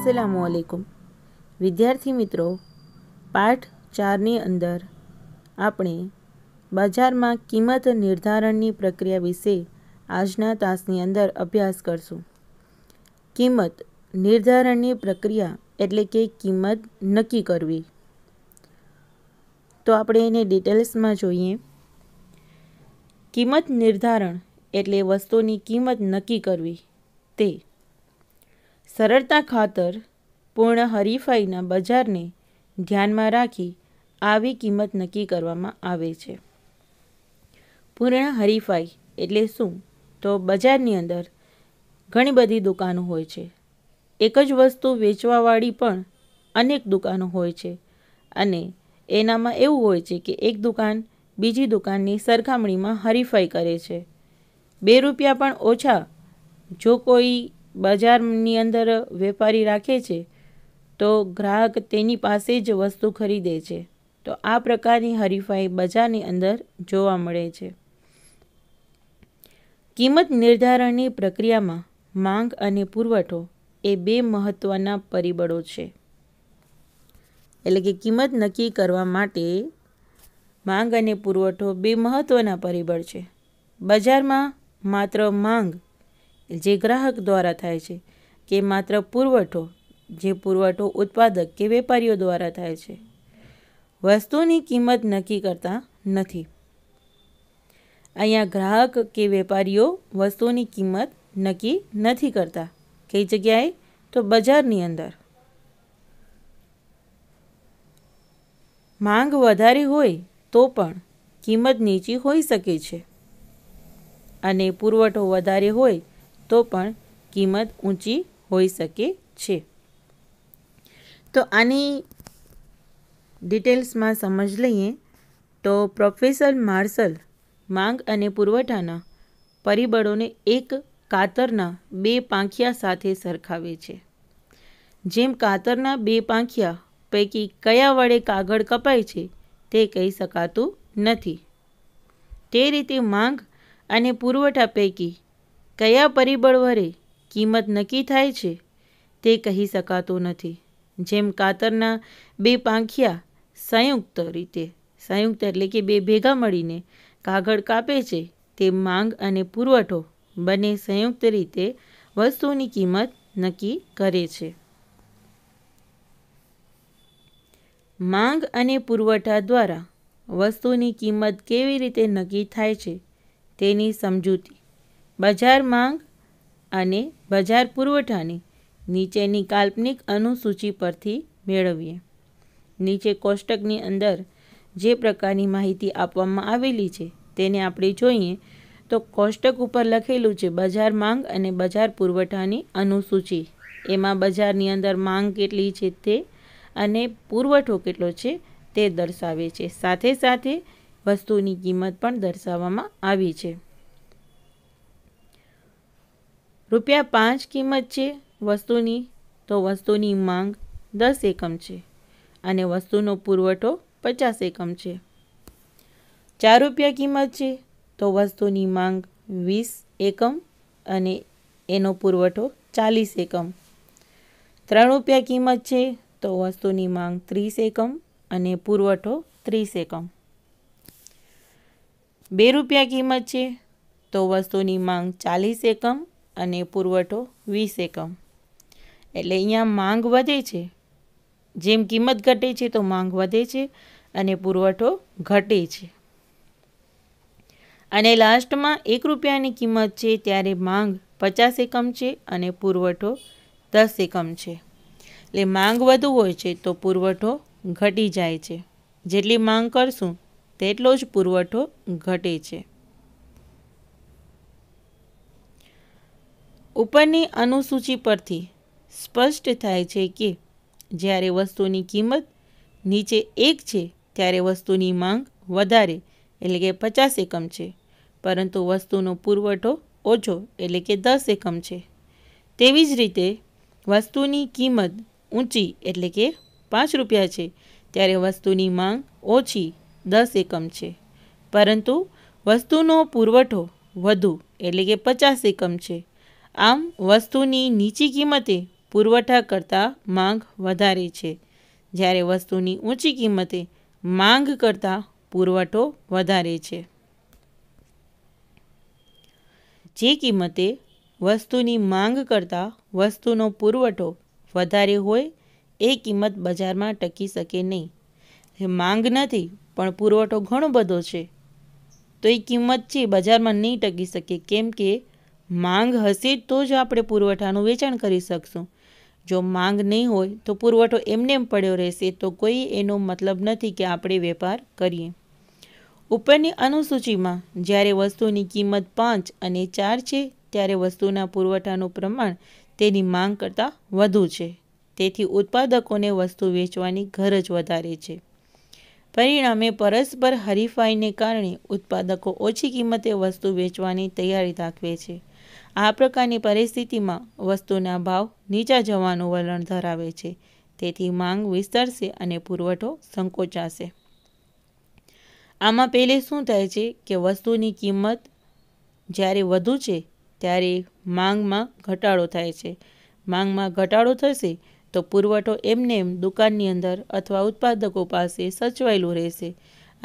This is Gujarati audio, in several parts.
અસલામ વાલેકુમ વિદ્યાર્થી મિત્રો પાઠ ચારની અંદર આપણે બજારમાં કિંમત નિર્ધારણની પ્રક્રિયા વિશે આજના તાસની અંદર અભ્યાસ કરશું કિંમત નિર્ધારણની પ્રક્રિયા એટલે કે કિંમત નક્કી કરવી તો આપણે એને ડિટેલ્સમાં જોઈએ કિંમત નિર્ધારણ એટલે વસ્તુની કિંમત નક્કી કરવી તે સરળતા ખાતર પૂર્ણ હરીફાઈના બજારને ધ્યાનમાં રાખી આવી કિંમત નક્કી કરવામાં આવે છે પૂર્ણ હરીફાઈ એટલે શું તો બજારની અંદર ઘણી બધી દુકાનો હોય છે એક જ વસ્તુ વેચવાવાળી પણ અનેક દુકાનો હોય છે અને એનામાં એવું હોય છે કે એક દુકાન બીજી દુકાનની સરખામણીમાં હરીફાઈ કરે છે બે રૂપિયા પણ ઓછા જો કોઈ બજારની અંદર વેપારી રાખે છે તો ગ્રાહક તેની પાસે જ વસ્તુ ખરીદે છે તો આ પ્રકારની હરીફાઈ બજારની અંદર જોવા મળે છે કિંમત નિર્ધારણની પ્રક્રિયામાં માંગ અને પુરવઠો એ બે મહત્ત્વના પરિબળો છે એટલે કે કિંમત નક્કી કરવા માટે માંગ અને પુરવઠો બે મહત્ત્વના પરિબળ છે બજારમાં માત્ર માંગ જે ગ્રાહક દ્વારા થાય છે કે માત્ર પુરવઠો જે પુરવઠો ઉત્પાદક કે વેપારીઓ દ્વારા થાય છે વસ્તુની કિંમત નક્કી કરતા નથી અહીંયા ગ્રાહક કે વેપારીઓ વસ્તુની કિંમત નક્કી નથી કરતા કઈ જગ્યાએ તો બજારની અંદર માંગ વધારે હોય તો પણ કિંમત નીચી હોઈ શકે છે અને પુરવઠો વધારે હોય તો પણ કિંમત ઊંચી હોઈ શકે છે તો આની ડિટેલ્સમાં સમજ લઈએ તો પ્રોફેસર માર્શલ માંગ અને પુરવઠાના પરિબળોને એક કાતરના બે પાંખિયા સાથે સરખાવે છે જેમ કાતરના બે પાંખિયા પૈકી કયા વડે કાગળ કપાય છે તે કહી શકાતું નથી તે રીતે માંગ અને પુરવઠા પૈકી કયા પરિબળ વરે કિંમત નક્કી થાય છે તે કહી શકાતું નથી જેમ કાતરના બે પાંખિયા સંયુક્ત રીતે સંયુક્ત એટલે કે બે ભેગા મળીને કાગળ કાપે છે તે માંગ અને પુરવઠો બંને સંયુક્ત રીતે વસ્તુની કિંમત નક્કી કરે છે માંગ અને પુરવઠા દ્વારા વસ્તુની કિંમત કેવી રીતે નક્કી થાય છે તેની સમજૂતી બજાર માંગ અને બજાર પુરવઠાની નીચેની કાલ્પનિક અનુસૂચિ પરથી મેળવીએ નીચે કોષ્ટકની અંદર જે પ્રકારની માહિતી આપવામાં આવેલી છે તેને આપણે જોઈએ તો કોષ્ટક ઉપર લખેલું છે બજાર માંગ અને બજાર પુરવઠાની અનુસૂચિ એમાં બજારની અંદર માંગ કેટલી છે તે અને પુરવઠો કેટલો છે તે દર્શાવે છે સાથે સાથે વસ્તુની કિંમત પણ દર્શાવવામાં આવી છે રૂપિયા પાંચ કિંમત છે વસ્તુની તો વસ્તુની માંગ દસ એકમ છે અને વસ્તુનો પુરવઠો પચાસ એકમ છે ચાર રૂપિયા કિંમત છે તો વસ્તુની માંગ વીસ એકમ અને એનો પુરવઠો ચાલીસ એકમ ત્રણ રૂપિયા કિંમત છે તો વસ્તુની માંગ ત્રીસ એકમ અને પુરવઠો ત્રીસ એકમ બે રૂપિયા કિંમત છે તો વસ્તુની માંગ ચાલીસ એકમ અને પુરવઠો વીસ એકમ એટલે અહીંયા માંગ વધે છે જેમ કિંમત ઘટે છે તો માંગ વધે છે અને પુરવઠો ઘટે છે અને લાસ્ટમાં એક રૂપિયાની કિંમત છે ત્યારે માંગ પચાસ એકમ છે અને પુરવઠો દસ એકમ છે એટલે માંગ વધુ હોય છે તો પુરવઠો ઘટી જાય છે જેટલી માંગ કરશું તેટલો જ પુરવઠો ઘટે છે ઉપરની અનુસૂચિ પરથી સ્પષ્ટ થાય છે કે જ્યારે વસ્તુની કિંમત નીચે એક છે ત્યારે વસ્તુની માંગ વધારે એટલે કે પચાસ એકમ છે પરંતુ વસ્તુનો પુરવઠો ઓછો એટલે કે દસ એકમ છે તેવી જ રીતે વસ્તુની કિંમત ઊંચી એટલે કે પાંચ રૂપિયા છે ત્યારે વસ્તુની માંગ ઓછી દસ એકમ છે પરંતુ વસ્તુનો પુરવઠો વધુ એટલે કે પચાસ એકમ છે આમ વસ્તુની નીચી કિંમતે પુરવઠા કરતાં માંગ વધારે છે જ્યારે વસ્તુની ઊંચી કિંમતે માંગ કરતાં પુરવઠો વધારે છે જે કિંમતે વસ્તુની માંગ કરતાં વસ્તુનો પુરવઠો વધારે હોય એ કિંમત બજારમાં ટકી શકે નહીં માંગ નથી પણ પુરવઠો ઘણો બધો છે તો એ કિંમત છે બજારમાં નહીં ટકી શકે કેમ કે માંગ હશે તો જ આપણે પુરવઠાનું વેચાણ કરી શકશું જો માંગ નહીં હોય તો પુરવઠો એમને એમ પડ્યો રહેશે તો કોઈ એનો મતલબ નથી કે આપણે વેપાર કરીએ ઉપરની અનુસૂચિમાં જ્યારે વસ્તુની કિંમત પાંચ અને ચાર છે ત્યારે વસ્તુના પુરવઠાનું પ્રમાણ તેની માંગ કરતાં વધુ છે તેથી ઉત્પાદકોને વસ્તુ વેચવાની ગરજ વધારે છે પરિણામે પરસ્પર હરીફાઈને કારણે ઉત્પાદકો ઓછી કિંમતે વસ્તુ વેચવાની તૈયારી દાખવે છે આ પ્રકારની પરિસ્થિતિમાં વસ્તુના ભાવ નીચા જવાનું વલણ ધરાવે છે તેથી માંગ વિસ્તરશે અને પુરવઠો સંકોચાશે આમાં પહેલે શું થાય છે કે વસ્તુની કિંમત જ્યારે વધુ છે ત્યારે માંગમાં ઘટાડો થાય છે માંગમાં ઘટાડો થશે તો પુરવઠો એમને એમ દુકાનની અંદર અથવા ઉત્પાદકો પાસે સચવાયેલું રહેશે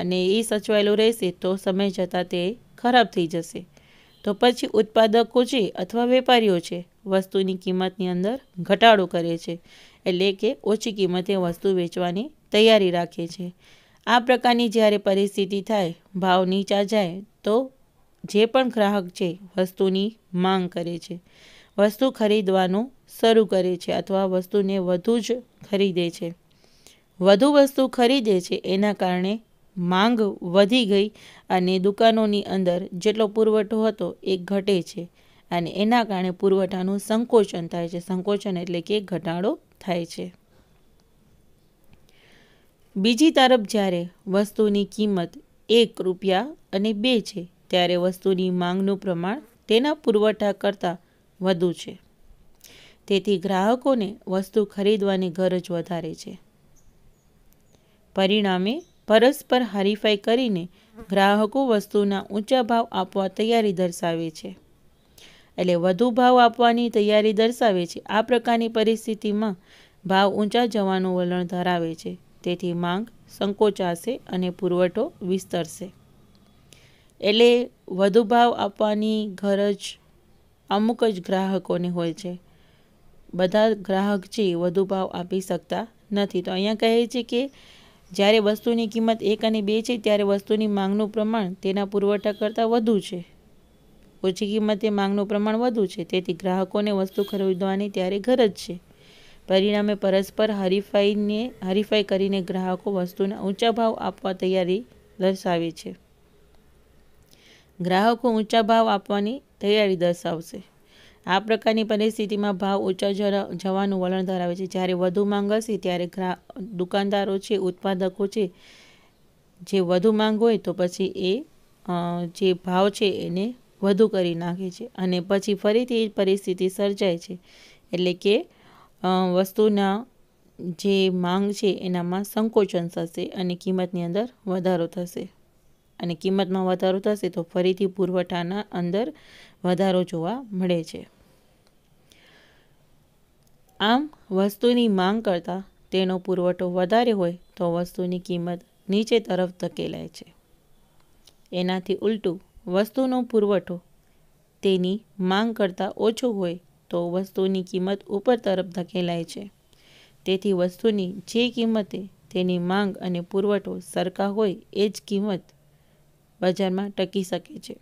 અને એ સચવાયેલું રહેશે તો સમય જતાં તે ખરાબ થઈ જશે તો પછી ઉત્પાદકો છે અથવા વેપારીઓ છે વસ્તુની કિંમતની અંદર ઘટાડો કરે છે એટલે કે ઓછી કિંમતે વસ્તુ વેચવાની તૈયારી રાખે છે આ પ્રકારની જ્યારે પરિસ્થિતિ થાય ભાવ નીચા જાય તો જે પણ ગ્રાહક છે વસ્તુની માંગ કરે છે વસ્તુ ખરીદવાનું શરૂ કરે છે અથવા વસ્તુને વધુ જ ખરીદે છે વધુ વસ્તુ ખરીદે છે એના કારણે માંગ વધી ગઈ અને દુકાનોની અંદર જેટલો પુરવઠો હતો એ ઘટે છે અને એના કારણે પુરવઠાનું સંકોચન થાય છે સંકોચન એટલે કે ઘટાડો થાય છે બીજી તરફ જ્યારે વસ્તુની કિંમત એક રૂપિયા અને બે છે ત્યારે વસ્તુની માંગનું પ્રમાણ તેના પુરવઠા કરતાં વધુ છે તેથી ગ્રાહકોને વસ્તુ ખરીદવાની ગરજ વધારે છે પરિણામે પરસ્પર હરીફાઈ કરીને ગ્રાહકો વસ્તુના ઊંચા ભાવ આપવા તૈયારી દર્શાવે છે એટલે વધુ ભાવ આપવાની તૈયારી દર્શાવે છે આ પ્રકારની પરિસ્થિતિમાં ભાવ ઊંચા જવાનું વલણ ધરાવે છે તેથી માંગ સંકોચાશે અને પુરવઠો વિસ્તરશે એટલે વધુ ભાવ આપવાની ગરજ અમુક જ ગ્રાહકોને હોય છે બધા ગ્રાહક છે વધુ ભાવ આપી શકતા નથી તો અહીંયા કહે છે કે જ્યારે વસ્તુની કિંમત એક અને બે છે ત્યારે વસ્તુની માંગનું પ્રમાણ તેના પુરવઠા કરતાં વધુ છે ઓછી કિંમતે માંગનું પ્રમાણ વધુ છે તેથી ગ્રાહકોને વસ્તુ ખરીદવાની ત્યારે ગરજ છે પરિણામે પરસ્પર હરીફાઈને હરીફાઈ કરીને ગ્રાહકો વસ્તુના ઊંચા ભાવ આપવા તૈયારી દર્શાવે છે ગ્રાહકો ઊંચા ભાવ આપવાની તૈયારી દર્શાવશે આ પ્રકારની પરિસ્થિતિમાં ભાવ ઊંચા જવાનું વલણ ધરાવે છે જ્યારે વધુ માંગ હશે ત્યારે ગ્રા દુકાનદારો છે ઉત્પાદકો છે જે વધુ માંગ હોય તો પછી એ જે ભાવ છે એને વધુ કરી નાખે છે અને પછી ફરીથી એ પરિસ્થિતિ સર્જાય છે એટલે કે વસ્તુના જે માંગ છે એનામાં સંકોચન થશે અને કિંમતની અંદર વધારો થશે અને કિંમતમાં વધારો થશે તો ફરીથી પુરવઠાના અંદર વધારો જોવા મળે છે આમ વસ્તુની માંગ કરતાં તેનો પુરવઠો વધારે હોય તો વસ્તુની કિંમત નીચે તરફ ધકેલાય છે એનાથી ઉલટું વસ્તુનો પુરવઠો તેની માંગ કરતાં ઓછો હોય તો વસ્તુની કિંમત ઉપર તરફ ધકેલાય છે તેથી વસ્તુની જે કિંમતે તેની માંગ અને પુરવઠો સરખા હોય એ જ કિંમત બજારમાં ટકી શકે છે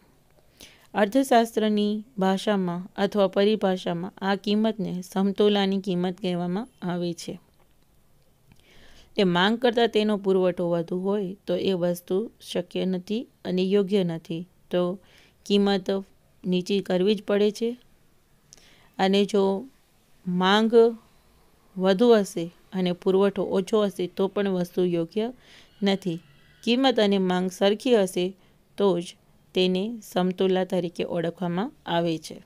અર્થશાસ્ત્રની ભાષામાં અથવા પરિભાષામાં આ કિંમતને સમતોલાની કિંમત કહેવામાં આવે છે એ માંગ કરતાં તેનો પુરવઠો વધુ હોય તો એ વસ્તુ શક્ય નથી અને યોગ્ય નથી તો કિંમત નીચી કરવી જ પડે છે અને જો માંગ વધુ હશે અને પુરવઠો ઓછો હશે તો પણ વસ્તુ યોગ્ય નથી કિંમત અને માંગ સરખી હશે તો જ તેને સમતુલા તરીકે ઓળખવામાં આવે છે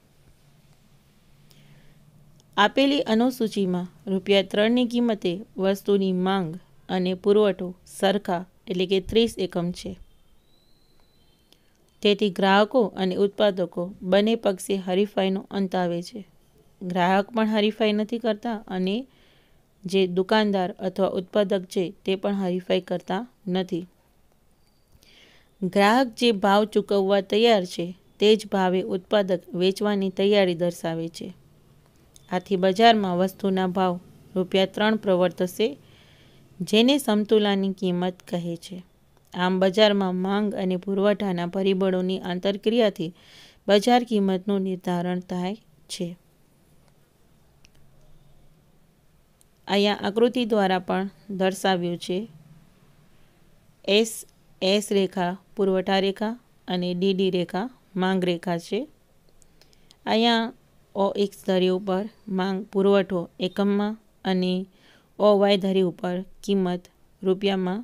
આપેલી અનુસૂચિમાં રૂપિયા ત્રણની કિંમતે વસ્તુની માંગ અને પુરવઠો સરખા એટલે કે ત્રીસ એકમ છે તેથી ગ્રાહકો અને ઉત્પાદકો બંને પક્ષે હરીફાઈનો અંત આવે છે ગ્રાહક પણ હરીફાઈ નથી કરતા અને જે દુકાનદાર અથવા ઉત્પાદક છે તે પણ હરીફાઈ કરતા નથી ગ્રાહક જે ભાવ ચૂકવવા તૈયાર છે તે જ ભાવે ઉત્પાદક વેચવાની તૈયારી દર્શાવે છે આથી બજારમાં વસ્તુના ભાવ રૂપિયા ત્રણ પ્રવર્તશે જેને સમતુલાની કિંમત કહે છે આમ બજારમાં માંગ અને પુરવઠાના પરિબળોની આંતરક્રિયાથી બજાર કિંમતનું નિર્ધારણ થાય છે અહીંયા આકૃતિ દ્વારા પણ દર્શાવ્યું છે એસ એસ રેખા પુરવઠા રેખા અને ડીડી રેખા માંગ રેખા છે અહીંયા ઓ એક્સ ધરી ઉપર માંગ પુરવઠો એકમમાં અને ઓ વાય ધરી ઉપર કિંમત રૂપિયામાં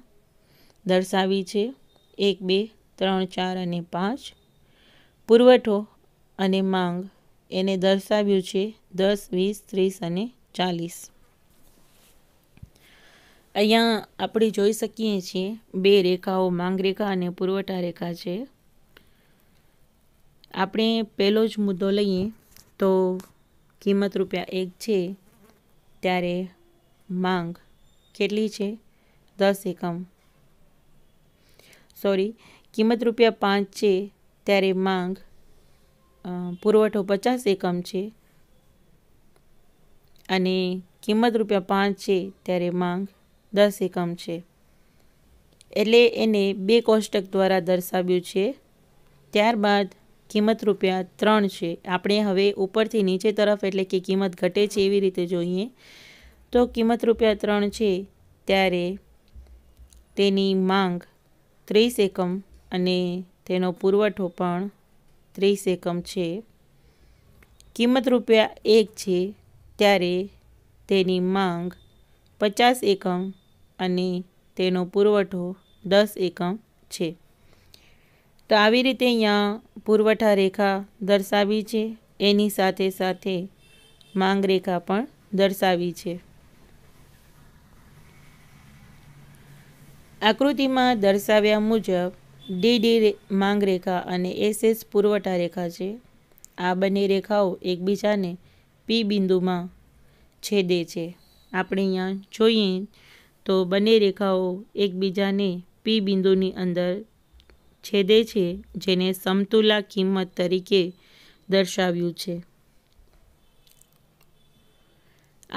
દર્શાવી છે એક બે ત્રણ ચાર અને પાંચ પુરવઠો અને માંગ એને દર્શાવ્યું છે દસ વીસ ત્રીસ અને ચાલીસ અહીંયા આપણે જોઈ શકીએ છીએ બે રેખાઓ માંગ રેખા અને પુરવઠા રેખા છે આપણે પહેલો જ મુદ્દો લઈએ તો કિંમત રૂપિયા એક છે ત્યારે માંગ કેટલી છે દસ એકમ સોરી કિંમત રૂપિયા પાંચ છે ત્યારે માંગ પુરવઠો પચાસ એકમ છે અને કિંમત રૂપિયા પાંચ છે ત્યારે માંગ દસ એકમ છે એટલે એને બે કોષ્ટક દ્વારા દર્શાવ્યું છે ત્યારબાદ કિંમત રૂપિયા ત્રણ છે આપણે હવે ઉપરથી નીચે તરફ એટલે કે કિંમત ઘટે છે એવી રીતે જોઈએ તો કિંમત રૂપિયા ત્રણ છે ત્યારે તેની માંગ ત્રીસ એકમ અને તેનો પુરવઠો પણ ત્રીસ એકમ છે કિંમત રૂપિયા એક છે ત્યારે તેની માંગ પચાસ એકમ અને તેનો પુરવઠો દસ એકમ છે તો આવી રીતે અહીંયા પુરવઠા રેખા દર્શાવી છે એની સાથે સાથે માંગ રેખા પણ દર્શાવી છે આકૃતિમાં દર્શાવ્યા મુજબ ડીડી માંગ રેખા અને એસ પુરવઠા રેખા છે આ બંને રેખાઓ એકબીજાને પી બિંદુમાં છેદે છે આપણે અહીંયા જોઈએ તો બંને રેખાઓ એકબીજાને પી બિંદુની અંદર છેદે છે જેને સમતુલા કિંમત તરીકે દર્શાવ્યું છે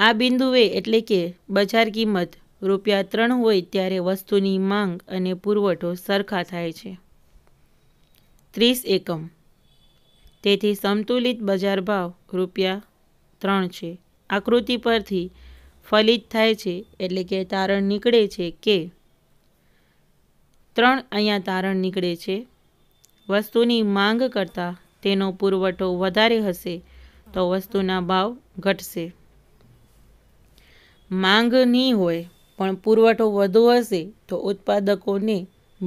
આ બિંદુએ એટલે કે બજાર કિંમત રૂપિયા ત્રણ હોય ત્યારે વસ્તુની માંગ અને પુરવઠો સરખા થાય છે ત્રીસ એકમ તેથી સમતુલિત બજાર ભાવ રૂપિયા ત્રણ છે આકૃતિ પરથી ફલિત થાય છે એટલે કે તારણ નીકળે છે કે ત્રણ અહીંયા તારણ નીકળે છે વસ્તુની માંગ કરતાં તેનો પુરવઠો વધારે હશે તો વસ્તુના ભાવ ઘટશે માંગ નહીં હોય પણ પુરવઠો વધુ હશે તો ઉત્પાદકોને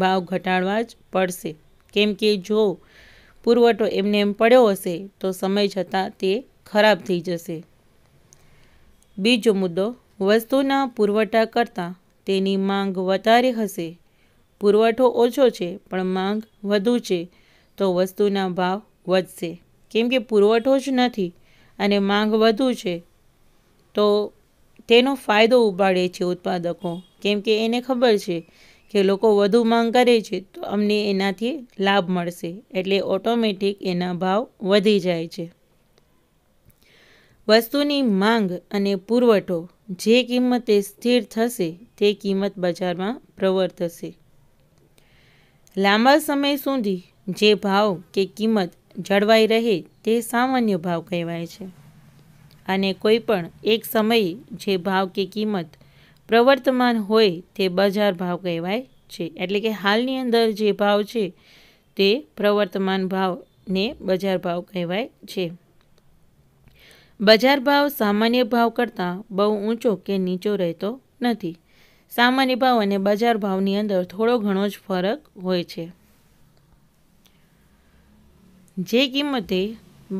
ભાવ ઘટાડવા જ પડશે કેમ કે જો પુરવઠો એમને એમ પડ્યો હશે તો સમય જતાં તે ખરાબ થઈ જશે બીજો મુદ્દો વસ્તુના પુરવઠા કરતાં તેની માંગ વધારે હશે પુરવઠો ઓછો છે પણ માંગ વધુ છે તો વસ્તુના ભાવ વધશે કેમ કે પુરવઠો જ નથી અને માંગ વધુ છે તો તેનો ફાયદો ઉપાડે છે ઉત્પાદકો કેમ કે એને ખબર છે કે લોકો વધુ માંગ કરે છે તો અમને એનાથી લાભ મળશે એટલે ઓટોમેટિક એના ભાવ વધી જાય છે વસ્તુની માંગ અને પુરવઠો જે કિંમતે સ્થિર થશે તે કિંમત બજારમાં પ્રવર્તશે લાંબા સમય સુધી જે ભાવ કે કિંમત જળવાઈ રહે તે સામાન્ય ભાવ કહેવાય છે અને કોઈપણ એક સમયે જે ભાવ કે કિંમત પ્રવર્તમાન હોય તે બજાર ભાવ કહેવાય છે એટલે કે હાલની અંદર જે ભાવ છે તે પ્રવર્તમાન ભાવને બજાર ભાવ કહેવાય છે બજાર ભાવ સામાન્ય ભાવ કરતાં બહુ ઊંચો કે નીચો રહેતો નથી સામાન્ય ભાવ અને બજાર ભાવની અંદર થોડો ઘણો જ ફરક હોય છે જે કિંમતે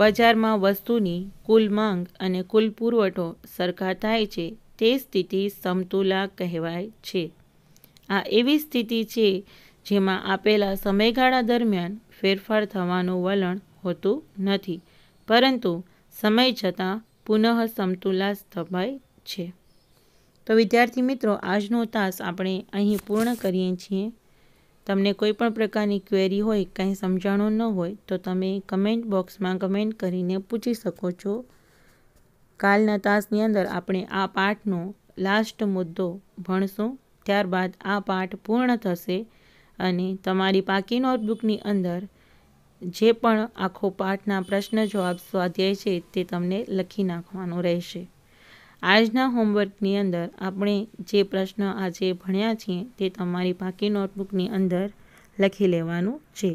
બજારમાં વસ્તુની કુલ માંગ અને કુલ પુરવઠો સરખા થાય છે તે સ્થિતિ સમતુલા કહેવાય છે આ એવી સ્થિતિ છે જેમાં આપેલા સમયગાળા દરમિયાન ફેરફાર થવાનું વલણ હોતું નથી પરંતુ સમય જતાં પુનઃ સમતુલા સ્થપાય છે તો વિદ્યાર્થી મિત્રો આજનો તાસ આપણે અહીં પૂર્ણ કરીએ છીએ તમને કોઈ પણ પ્રકારની ક્વેરી હોય કંઈ સમજાણો ન હોય તો તમે કમેન્ટ બોક્સમાં કમેન્ટ કરીને પૂછી શકો છો કાલના તાસની અંદર આપણે આ પાઠનો લાસ્ટ મુદ્દો ભણશું ત્યારબાદ આ પાઠ પૂર્ણ થશે અને તમારી પાકી નોટબુકની અંદર જે પણ આખો પાઠના પ્રશ્ન જવાબ સ્વાધ્યાય છે તે તમને લખી નાખવાનો રહેશે આજના હોમવર્કની અંદર આપણે જે પ્રશ્ન આજે ભણ્યા છીએ તે તમારી બાકી નોટબુકની અંદર લખી લેવાનું છે